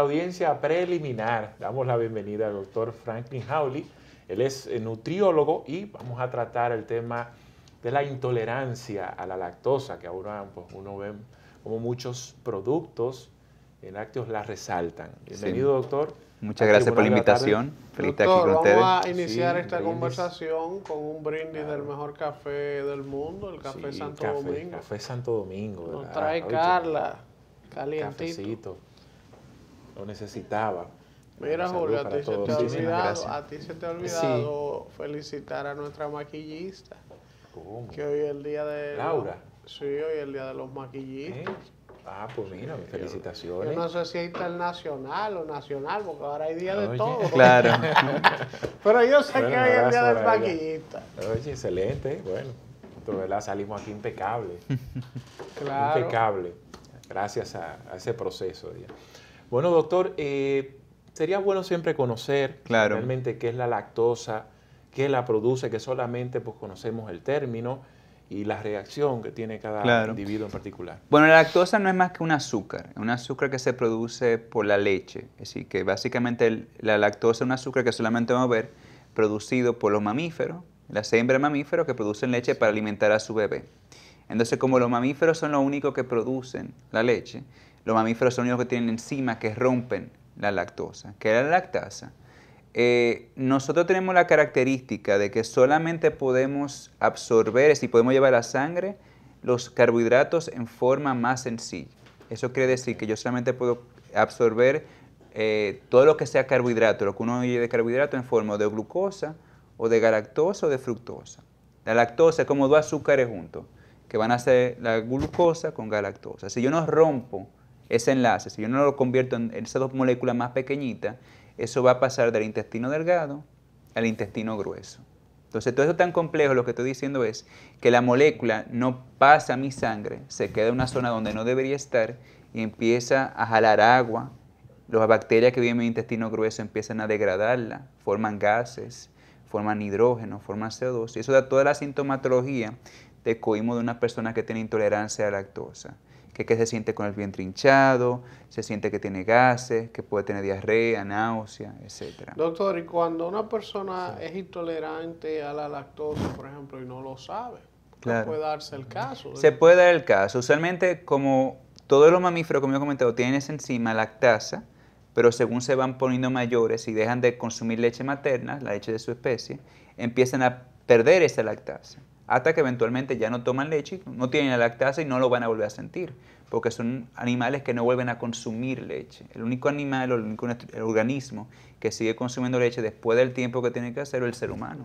audiencia preliminar, damos la bienvenida al doctor Franklin Howley. Él es eh, nutriólogo y vamos a tratar el tema de la intolerancia a la lactosa, que ahora pues, uno ve como muchos productos en lácteos la resaltan. Bienvenido, doctor. Muchas gracias por la invitación. Feliz doctor, aquí con ustedes. Vamos a iniciar esta conversación con un brindis del mejor café del mundo, el Café Santo Domingo. Café Santo Domingo. trae Carla, calientito lo necesitaba. Mira, Julio, a ti, se te ha olvidado, a ti se te ha olvidado felicitar a nuestra maquillista. ¿Cómo? Que hoy es el día de. Laura. sí, hoy es el día de los maquillistas. ¿Eh? Ah, pues mira, felicitaciones. Yo, no sé si es internacional o nacional, porque ahora hay día de todo. Claro. Pero yo sé que hoy es el día del maquillista. Oye, excelente. Bueno, salimos aquí impecable. claro. Impecable. Gracias a, ese proceso. Ya. Bueno, doctor, eh, sería bueno siempre conocer realmente qué es la lactosa, qué la produce, que solamente pues, conocemos el término y la reacción que tiene cada individuo en particular. Bueno, la lactosa no es más que un azúcar, un azúcar que se produce por la leche. Es decir, que básicamente la lactosa es un azúcar que solamente vamos a ver producido por los mamíferos, las hembras mamíferos que producen leche para alimentar a su bebé. Entonces, como los mamíferos son los únicos que producen la leche, los mamíferos son los únicos que tienen enzimas que rompen la lactosa, que es la lactasa. Eh, nosotros tenemos la característica de que solamente podemos absorber, si podemos llevar a la sangre, los carbohidratos en forma más sencilla. Eso quiere decir que yo solamente puedo absorber eh, todo lo que sea carbohidrato, lo que uno oye de carbohidrato en forma de glucosa o de galactosa o de fructosa. La lactosa es como dos azúcares juntos, que van a ser la glucosa con galactosa. Si yo no rompo ese enlace, si yo no lo convierto en esas dos moléculas más pequeñitas, eso va a pasar del intestino delgado al intestino grueso. Entonces, todo eso tan complejo, lo que estoy diciendo es que la molécula no pasa a mi sangre, se queda en una zona donde no debería estar y empieza a jalar agua. Las bacterias que viven en mi intestino grueso empiezan a degradarla, forman gases, forman hidrógeno, forman CO2. Y eso da toda la sintomatología de coímo de una persona que tiene intolerancia a la lactosa que se siente con el vientre hinchado, se siente que tiene gases, que puede tener diarrea, náusea, etc. Doctor, y cuando una persona es intolerante a la lactosa, por ejemplo, y no lo sabe, puede darse el caso? Se puede dar el caso. Usualmente, como todos los mamíferos, como yo he comentado, tienen esa enzima lactasa, pero según se van poniendo mayores y dejan de consumir leche materna, la leche de su especie, empiezan a perder esa lactasa hasta que eventualmente ya no toman leche, no tienen la lactasa y no lo van a volver a sentir, porque son animales que no vuelven a consumir leche. El único animal o el único organismo que sigue consumiendo leche después del tiempo que tiene que hacerlo es el ser humano.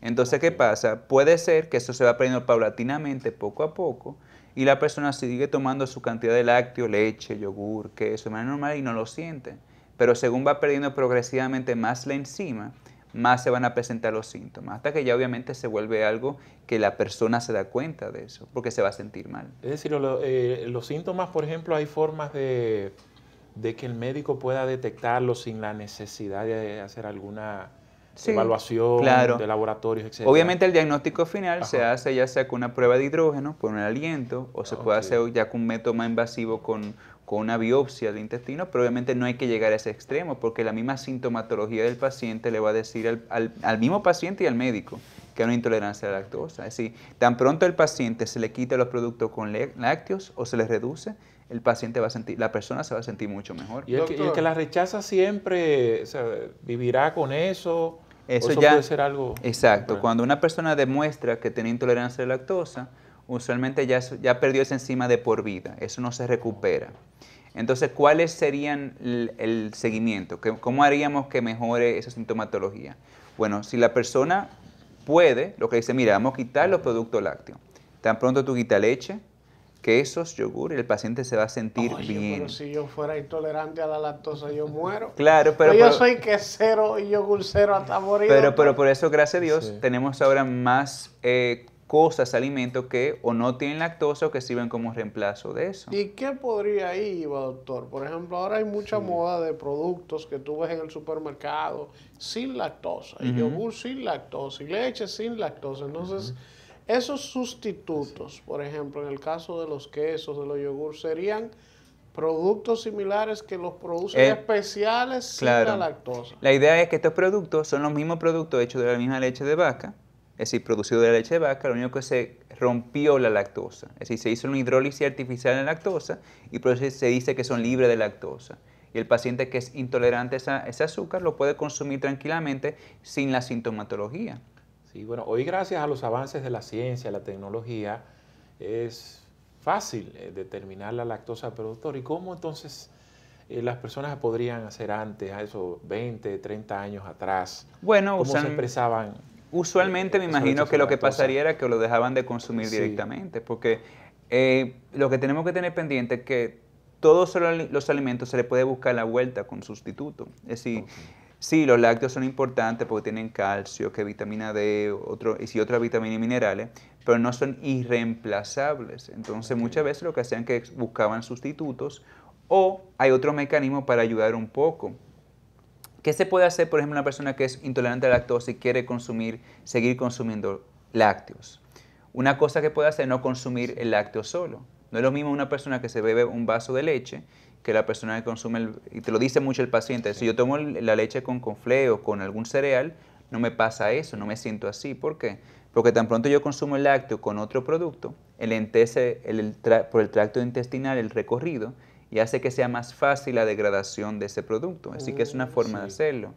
Entonces, ¿qué pasa? Puede ser que eso se va perdiendo paulatinamente, poco a poco, y la persona sigue tomando su cantidad de lácteo, leche, yogur, queso, de manera normal y no lo siente. Pero según va perdiendo progresivamente más la enzima, más se van a presentar los síntomas, hasta que ya obviamente se vuelve algo que la persona se da cuenta de eso, porque se va a sentir mal. Es decir, eh, los síntomas, por ejemplo, hay formas de, que el médico pueda detectarlos sin la necesidad de hacer alguna... evaluación de laboratorios, etc. Obviamente el diagnóstico final se hace ya sea con una prueba de hidrógeno, por un aliento, o se puede hacer ya con un método más invasivo con con una biopsia del intestino, pero obviamente no hay que llegar a ese extremo porque la misma sintomatología del paciente le va a decir al, al, mismo paciente y al médico que hay una intolerancia a la lactosa. Es decir, tan pronto el paciente se le quita los productos con lácteos o se les reduce, el paciente va a sentir, la persona se va a sentir mucho mejor. Y el, que, la rechaza siempre vivirá con eso. Eso, puede ser algo. Exacto. Cuando una persona demuestra que tiene intolerancia a la lactosa, usualmente ya, ya perdió esa enzima de por vida, eso no se recupera. Entonces, ¿cuáles serían el, seguimiento? ¿Cómo haríamos que mejore esa sintomatología? Bueno, si la persona puede, lo que dice, mira, vamos a quitar los productos lácteos. Tan pronto tú quitas leche, quesos, yogur, el paciente se va a sentir bien. Pero si yo fuera intolerante a la lactosa, yo muero. Claro, pero. yo soy quesero y yogur cero hasta morir. Pero, pero por eso, gracias a Dios, tenemos ahora más eh, cosas, alimentos que o no tienen lactosa o que sirven como reemplazo de eso. ¿Y qué podría ir, doctor? Por ejemplo, ahora hay mucha moda de productos que tú ves en el supermercado sin lactosa, y yogur sin lactosa, y leche sin lactosa. Entonces, esos sustitutos, por ejemplo, en el caso de los quesos, de los yogur, serían productos similares que los producen eh, especiales sin la lactosa. La idea es que estos productos son los mismos productos hechos de la misma leche de vaca es decir, producido de leche de vaca, lo único que se rompió la lactosa. Es decir, se hizo una hidrólisis artificial en la lactosa y por se dice que son libres de lactosa. Y el paciente que es intolerante a, ese azúcar lo puede consumir tranquilamente sin la sintomatología. Sí, bueno, hoy gracias a los avances de la ciencia, la tecnología, es fácil eh, determinar la lactosa, productora. ¿y cómo entonces eh, las personas podrían hacer antes, a esos 20, 30 años atrás? Bueno, ¿Cómo se expresaban Usualmente eh, me imagino que lo que pasaría era que lo dejaban de consumir directamente, porque eh, lo que tenemos que tener pendiente es que todos los alimentos se le puede buscar la vuelta con sustituto. Es decir, sí, los lácteos son importantes porque tienen calcio, que vitamina D, otro, y si otras vitaminas y minerales, pero no son irreemplazables. Entonces, muchas veces lo que hacían que buscaban sustitutos o hay otro mecanismo para ayudar un poco ¿Qué se puede hacer, por ejemplo, una persona que es intolerante a la lactosa y quiere consumir, seguir consumiendo lácteos? Una cosa que puede hacer es no consumir el lácteo solo. No es lo mismo una persona que se bebe un vaso de leche que la persona que consume, y te lo dice mucho el paciente, si yo tomo la leche con confleo o con algún cereal, no me pasa eso, no me siento así. ¿Por qué? Porque tan pronto yo consumo el lácteo con otro producto, el, entese por el tracto intestinal, el recorrido, y hace que sea más fácil la degradación de ese producto. Así que es una mm, forma de hacerlo.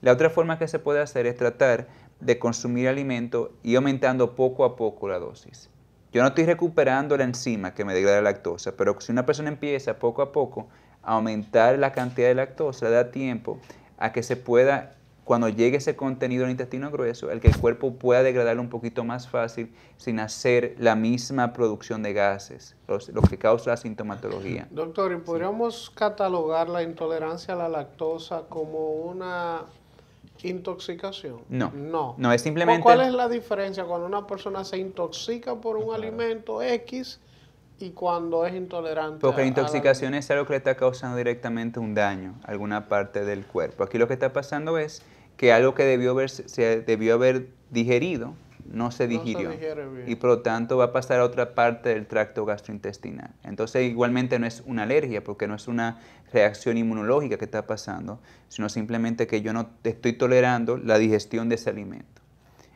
La otra forma que se puede hacer es tratar de consumir alimento y aumentando poco a poco la dosis. Yo no estoy recuperando la enzima que me degrada la lactosa, pero si una persona empieza poco a poco a aumentar la cantidad de lactosa, da tiempo a que se pueda cuando llegue ese contenido al intestino grueso, el que el cuerpo pueda degradarlo un poquito más fácil sin hacer la misma producción de gases, lo que causa la sintomatología. Doctor, ¿y podríamos catalogar la intolerancia a la lactosa como una intoxicación? No. No. No, es simplemente... ¿Cuál es la diferencia cuando una persona se intoxica por un alimento X? y cuando es intolerante. Porque la intoxicación es algo que le está causando directamente un daño a alguna parte del cuerpo. Aquí lo que está pasando es que algo que debió haber, se debió haber digerido no se digirió y por lo tanto va a pasar a otra parte del tracto gastrointestinal. Entonces igualmente no es una alergia porque no es una reacción inmunológica que está pasando, sino simplemente que yo no estoy tolerando la digestión de ese alimento.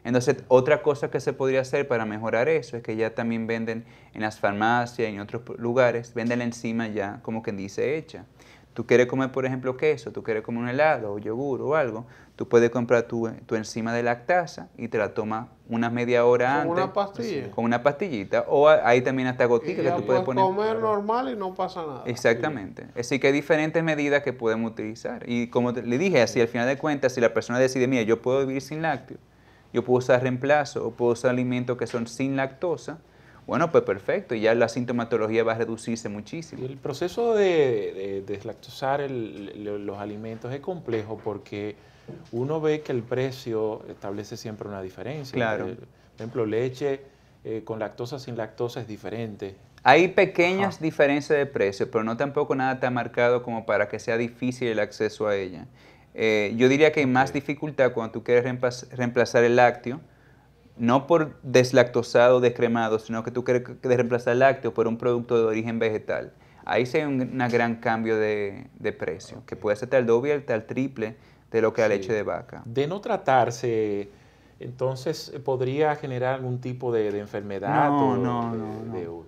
Entonces, otra cosa que se podría hacer para mejorar eso es que ya también venden en las farmacias y en otros lugares, venden la enzima ya como quien dice hecha. Tú quieres comer, por ejemplo, queso, tú quieres comer un helado o yogur o algo, tú puedes comprar tu, tu enzima de lactasa y te la tomas una media hora antes. Con una pastilla. con una pastillita. O hay también hasta gotitas que tú puedes poner. comer normal y no pasa nada. Exactamente. Así que hay diferentes medidas que podemos utilizar. Y como le dije, así al final de cuentas, si la persona decide, mira, yo puedo vivir sin lácteos, yo puedo usar reemplazo o puedo usar alimentos que son sin lactosa, bueno, pues perfecto, y ya la sintomatología va a reducirse muchísimo. El proceso de, deslactosar los alimentos es complejo porque uno ve que el precio establece siempre una diferencia. Eh, por ejemplo, leche eh, con lactosa, sin lactosa es diferente. Hay pequeñas diferencias de precio, pero no tampoco nada tan marcado como para que sea difícil el acceso a ella. Eh, yo diría que hay más dificultad cuando tú quieres reemplazar el lácteo no por deslactosado, descremado, sino que tú quieres reemplazar lácteo por un producto de origen vegetal. Ahí se hay un gran cambio de, de precio, que puede ser tal doble, o triple de lo que la leche de vaca. De no tratarse, entonces podría generar algún tipo de, enfermedad. o de, no,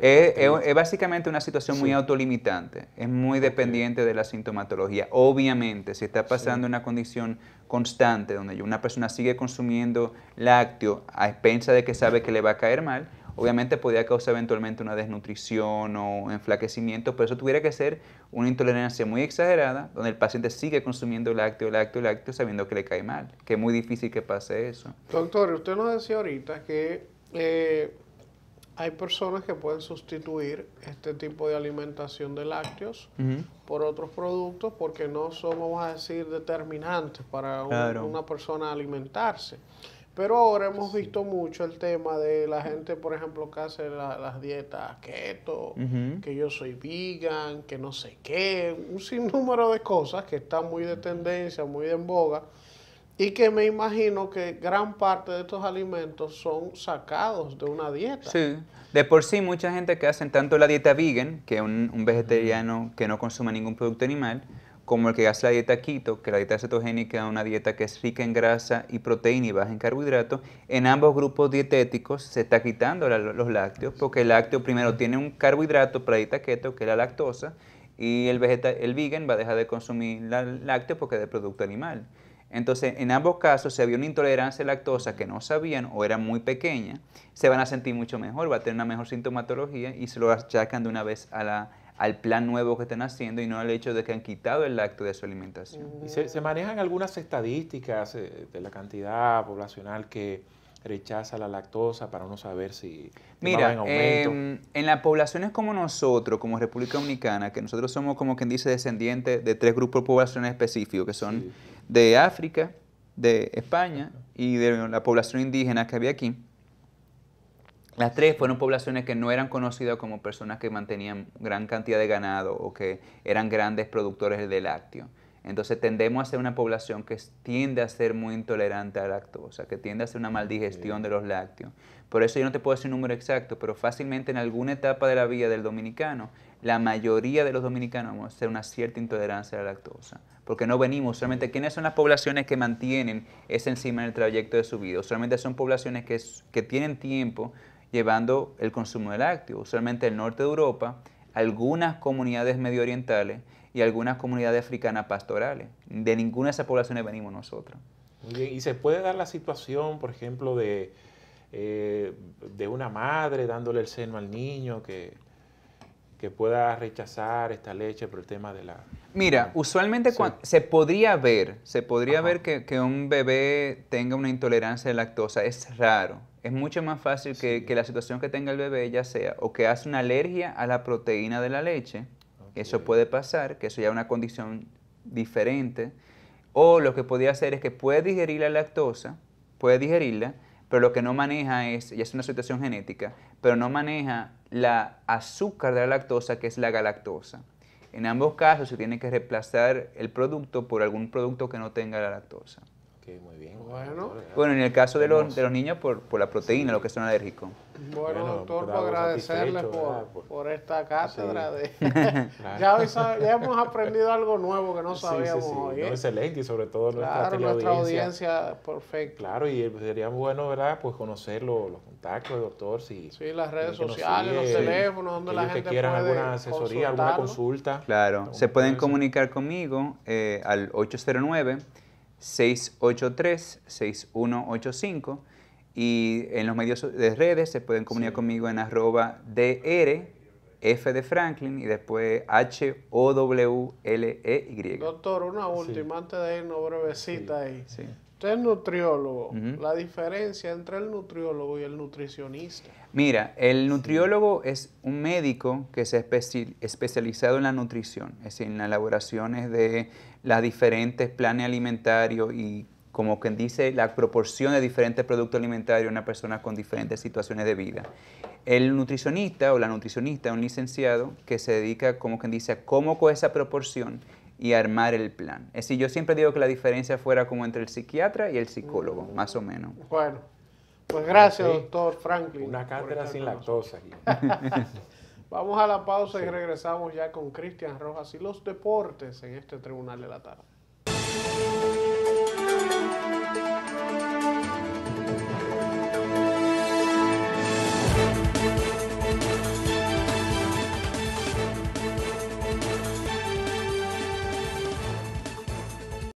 es, básicamente una situación muy autolimitante, es muy dependiente de la sintomatología. Obviamente, si está pasando una condición constante donde una persona sigue consumiendo lácteo a expensa de que sabe que le va a caer mal, obviamente podría causar eventualmente una desnutrición o enflaquecimiento, pero eso tuviera que ser una intolerancia muy exagerada, donde el paciente sigue consumiendo lácteo, lácteo, lácteo, sabiendo que le cae mal, que es muy difícil que pase eso. Doctor, usted nos decía ahorita que eh, hay personas que pueden sustituir este tipo de alimentación de lácteos por otros productos porque no son, vamos a decir, determinantes para una persona alimentarse. Pero ahora hemos visto mucho el tema de la gente, por ejemplo, que hace las dietas keto, que yo soy vegan, que no sé qué, un sinnúmero de cosas que están muy de tendencia, muy en boga y que me imagino que gran parte de estos alimentos son sacados de una dieta. Sí, de por sí mucha gente que hace tanto la dieta vegan, que es un, vegetariano que no consume ningún producto animal, como el que hace la dieta keto, que la dieta cetogénica una dieta que es rica en grasa y proteína y baja en carbohidratos, en ambos grupos dietéticos se está quitando los lácteos, porque el lácteo primero tiene un carbohidrato para la dieta keto, que es la lactosa, y el, el vegan va a dejar de consumir la lácteo porque es de producto animal. Entonces, en ambos casos, si había una intolerancia a lactosa que no sabían o era muy pequeña, se van a sentir mucho mejor, va a tener una mejor sintomatología y se lo achacan de una vez a al plan nuevo que están haciendo y no al hecho de que han quitado el lacto de su alimentación. Mm. ¿Y se, manejan algunas estadísticas eh, de la cantidad poblacional que rechaza la lactosa para uno saber si Mira, en, aumento? Mira, em, en las poblaciones como nosotros, como República Dominicana, que nosotros somos como quien dice descendientes de tres grupos poblacionales específicos, que son de África, de España y de la población indígena que había aquí. Las tres fueron poblaciones que no eran conocidas como personas que mantenían gran cantidad de ganado o que eran grandes productores de lácteos. Entonces tendemos a ser una población que tiende a ser muy intolerante a lactosa, que tiende a ser una maldigestión de los lácteos. Por eso yo no te puedo decir un número exacto, pero fácilmente en alguna etapa de la vida del dominicano la mayoría de los dominicanos vamos a una cierta intolerancia a la lactosa, porque no venimos solamente, ¿quiénes son las poblaciones que mantienen esa enzima en el trayecto de su vida? Solamente son poblaciones que, que tienen tiempo llevando el consumo de lácteos. Solamente el norte de Europa, algunas comunidades medio orientales y algunas comunidades africanas pastorales. De ninguna de esas poblaciones venimos nosotros. Muy bien, y se puede dar la situación, por ejemplo, de, eh, de una madre dándole el seno al niño que que pueda rechazar esta leche por el tema de la... Mira, usualmente cuando, se podría ver, se podría ver que, un bebé tenga una intolerancia de lactosa, es raro. Es mucho más fácil que, la situación que tenga el bebé ya sea o que hace una alergia a la proteína de la leche, eso puede pasar, que eso ya es una condición diferente, o lo que podría hacer es que puede digerir la lactosa, puede digerirla, pero lo que no maneja es, y es una situación genética, pero no maneja la azúcar de la lactosa, que es la galactosa. En ambos casos se tiene que reemplazar el producto por algún producto que no tenga la lactosa muy bien. Bueno. en el caso de los, de los niños, por, por la proteína, los lo que son alérgicos. Bueno, doctor, pues por agradecerles por, esta cátedra. De... ya, ya hemos aprendido algo nuevo que no sabíamos sí, hoy. ¿eh? excelente, y sobre todo nuestra, nuestra audiencia. perfecta. Claro, y eh, sería bueno, ¿verdad? Pues conocer los, los contactos, doctor. Si, sí, las redes sociales, los teléfonos, donde la gente que quieran alguna asesoría, alguna consulta. Claro, se pueden comunicar conmigo eh, al 809. 683-6185 y en los medios de redes se pueden comunicar conmigo en arroba DR, F de Franklin y después H-O-W-L-E-Y. Doctor, una última antes de irnos brevecita sí. Usted nutriólogo. La diferencia entre el nutriólogo y el nutricionista. Mira, el nutriólogo es un médico que se ha especializado en la nutrición, es decir, en las elaboraciones de los diferentes planes alimentarios y como quien dice, la proporción de diferentes productos alimentarios a una persona con diferentes situaciones de vida. El nutricionista o la nutricionista es un licenciado que se dedica, como quien dice, a cómo con esa proporción y armar el plan. Es decir, yo siempre digo que la diferencia fuera como entre el psiquiatra y el psicólogo, mm. más o menos. Bueno, pues gracias, doctor Franklin. Una cátedra sin lactosa. Vamos a la pausa y regresamos ya con Cristian Rojas y los deportes en este Tribunal de la Tarde.